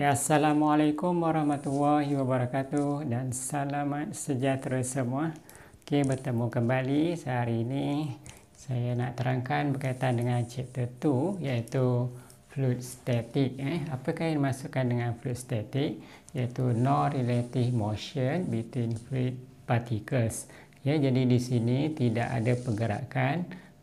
Ya, Assalamualaikum warahmatullahi wabarakatuh dan salam sejahtera semua. Okey, bertemu kembali sehari ini saya nak terangkan berkaitan dengan chapter 2 iaitu fluid static eh. Apakah yang dimasukkan dengan fluid static iaitu no relative motion between fluid particles. Ya, jadi di sini tidak ada pergerakan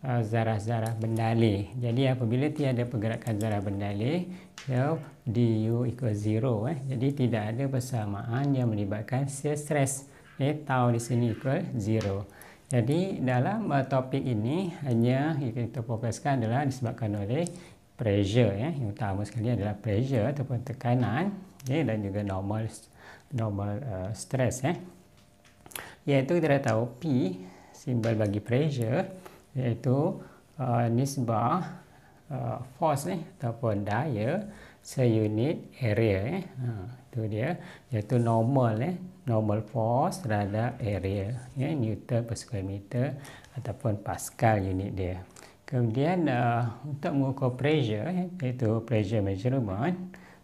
Ah, zarah-zarah bendalih. Jadi apabila tiada pergerakan zarah bendalih, so du equal zero. Eh. Jadi tidak ada persamaan yang melibatkan shear stress. Eh, tau di sini equal zero. Jadi dalam uh, topik ini hanya kita fokuskan adalah disebabkan oleh pressure. Eh. Yang utama sekali adalah pressure ataupun tekanan eh, dan juga normal normal uh, stress. Eh. Iaitu kita dah tahu P, simbol bagi pressure, iaitu uh, nisbah uh, force ni ataupun daya seunit area eh. ha, tu dia iaitu normal eh. normal force terhadap area eh. newton per square meter ataupun pascal unit dia kemudian uh, untuk mengukur pressure eh, iaitu pressure measurement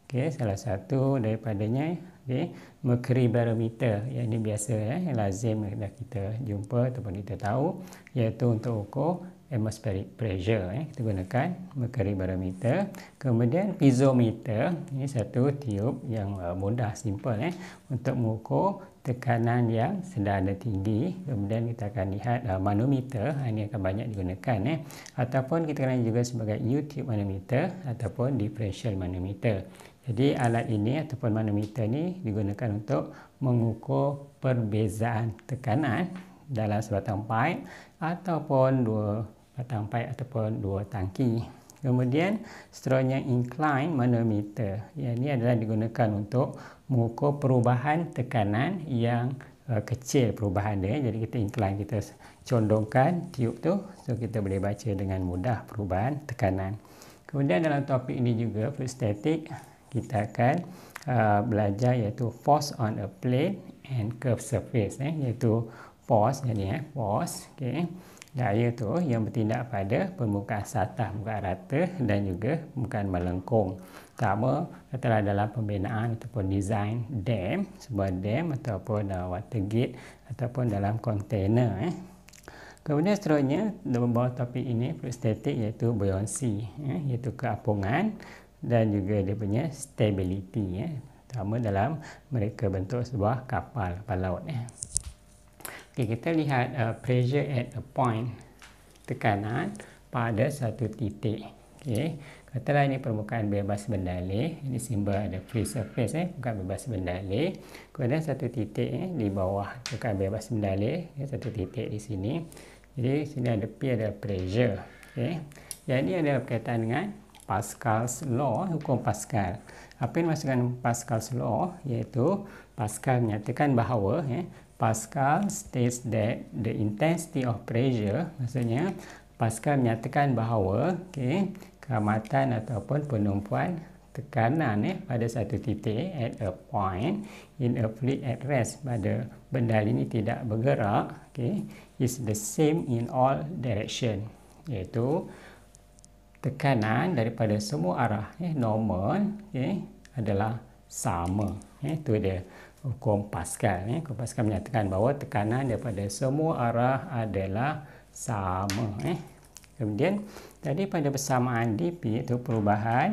okay, salah satu daripadanya eh, okay. Mercury barometer yang ini biasa eh, lazim dah kita jumpa ataupun kita tahu iaitu untuk ukur atmospheric pressure eh. kita gunakan mercury barometer kemudian piezometer ini satu tube yang uh, mudah simple eh, untuk mengukur tekanan yang sedang ada tinggi kemudian kita akan lihat uh, manometer uh, ini akan banyak digunakan eh. ataupun kita kenal juga sebagai U-tube manometer ataupun differential manometer jadi alat ini ataupun manometer ni digunakan untuk mengukur perbezaan tekanan dalam sebatang paip ataupun dua batang paip ataupun dua tangki. Kemudian seterusnya incline manometer. Yang ini adalah digunakan untuk mengukur perubahan tekanan yang uh, kecil perubahan dia. Jadi kita incline kita condongkan tiup tu so kita boleh baca dengan mudah perubahan tekanan. Kemudian dalam topik ini juga fluid static kita akan uh, belajar iaitu force on a plate and curved surface eh iaitu force jadi eh force okey daya tu yang bertindak pada permukaan satah muka rata dan juga permukaan melengkung terutama katalah dalam pembinaan ataupun design dam sebuah dam ataupun uh, water gate ataupun dalam container eh Kemudian seterusnya, dalam bawah topik ini, fluid static iaitu buoyancy, eh, iaitu keapungan dan juga dia punya stability ya terutama dalam mereka bentuk sebuah kapal kapal laut ya. Okay, kita lihat uh, pressure at a point tekanan pada satu titik. Okay. Katalah ini permukaan bebas bendalih. Ini simbol ada free surface. Eh. Bukan bebas bendalih. Kemudian satu titik eh, di bawah. Bukan bebas bendalih. Eh, ya, satu titik di sini. Jadi sini ada P ada pressure. Okay. Yang ini adalah berkaitan dengan Pascal's Law, hukum Pascal. Apa yang dimaksudkan Pascal's Law? Iaitu Pascal menyatakan bahawa eh, Pascal states that the intensity of pressure, maksudnya Pascal menyatakan bahawa okay, keramatan ataupun penumpuan tekanan eh, pada satu titik at a point in a fluid at rest pada benda ini tidak bergerak okay, is the same in all direction iaitu tekanan daripada semua arah eh, normal eh, adalah sama. Eh, itu dia hukum Pascal. Eh. Hukum Pascal menyatakan bahawa tekanan daripada semua arah adalah sama. Eh. Kemudian tadi pada persamaan dp itu perubahan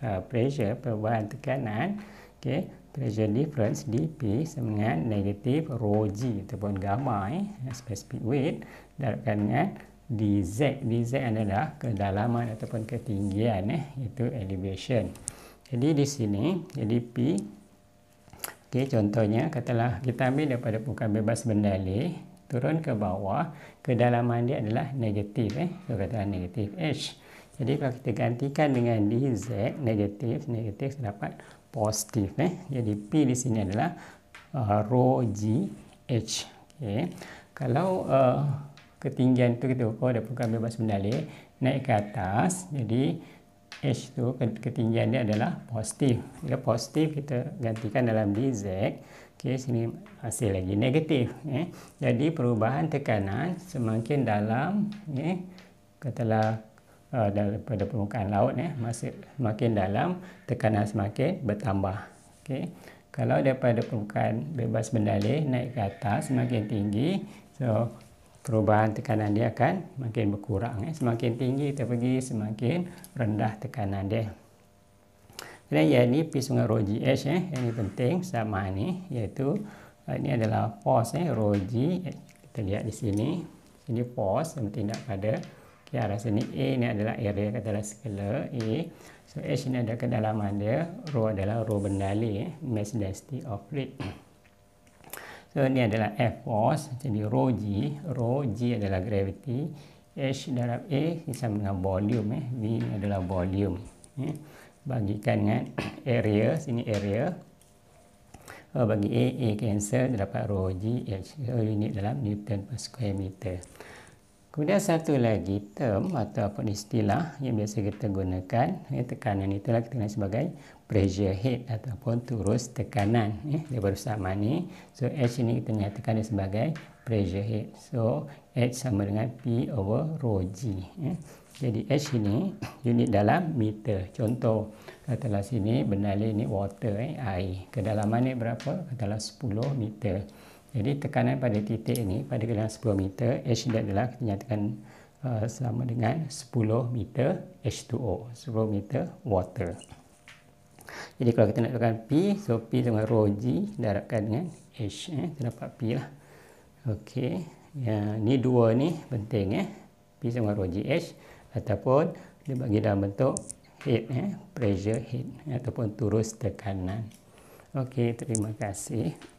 uh, pressure, perubahan tekanan. Okay, pressure difference dp sama dengan negatif rho g ataupun gamma eh, specific weight darabkan dengan dz dz adalah kedalaman ataupun ketinggian eh itu elevation jadi di sini jadi p okey contohnya katalah kita ambil daripada bukan bebas bendalih turun ke bawah kedalaman dia adalah negatif eh so katalah negatif h jadi kalau kita gantikan dengan dz negatif negatif dapat positif eh jadi p di sini adalah uh, rho g h okey kalau uh, ketinggian tu kita ukur oh, dia bukan bebas mendalik naik ke atas jadi H tu ketinggian dia adalah positif bila positif kita gantikan dalam DZ ok sini hasil lagi negatif eh. jadi perubahan tekanan semakin dalam ya, eh, katalah uh, daripada permukaan laut eh, masih semakin dalam tekanan semakin bertambah ok kalau daripada permukaan bebas mendalik naik ke atas semakin tinggi so perubahan tekanan dia akan makin berkurang. Eh. Semakin tinggi kita pergi, semakin rendah tekanan dia. Kena yang ini P sungai Rho GH. Eh. Yang ini penting sama ini. Iaitu ini eh, adalah force eh, Rho G. Kita lihat di sini. Ini pos yang bertindak pada ke arah sini. A ini adalah area kata dalam skala A. So H ini ada kedalaman dia. Rho adalah Rho bendali. Eh. Mass density of fluid. So ini adalah F force. Jadi rho g, rho g adalah gravity, h darab a sama dengan volume eh. V adalah volume. Eh. Bagikan dengan area, sini area. So, bagi a a cancel dapat rho g h. So, oh, unit dalam Newton per square meter. Kemudian satu lagi term atau apa istilah yang biasa kita gunakan ya, tekanan lah kita kenal sebagai pressure head ataupun turus tekanan ya, dia baru sama ni so H ini kita nyatakan dia sebagai pressure head so H sama dengan P over rho G ya. jadi H ini unit dalam meter contoh katalah sini benar ini water eh, air kedalaman ni berapa katalah 10 meter jadi tekanan pada titik ini pada kedalaman 10 meter H dia adalah kita nyatakan uh, sama dengan 10 meter H2O 10 meter water jadi kalau kita nak tukar P so P sama rho G darabkan dengan H eh. kita dapat P lah ok ya, ni dua ni penting eh. P sama rho G H ataupun dia bagi dalam bentuk head eh. pressure head ataupun turus tekanan ok terima kasih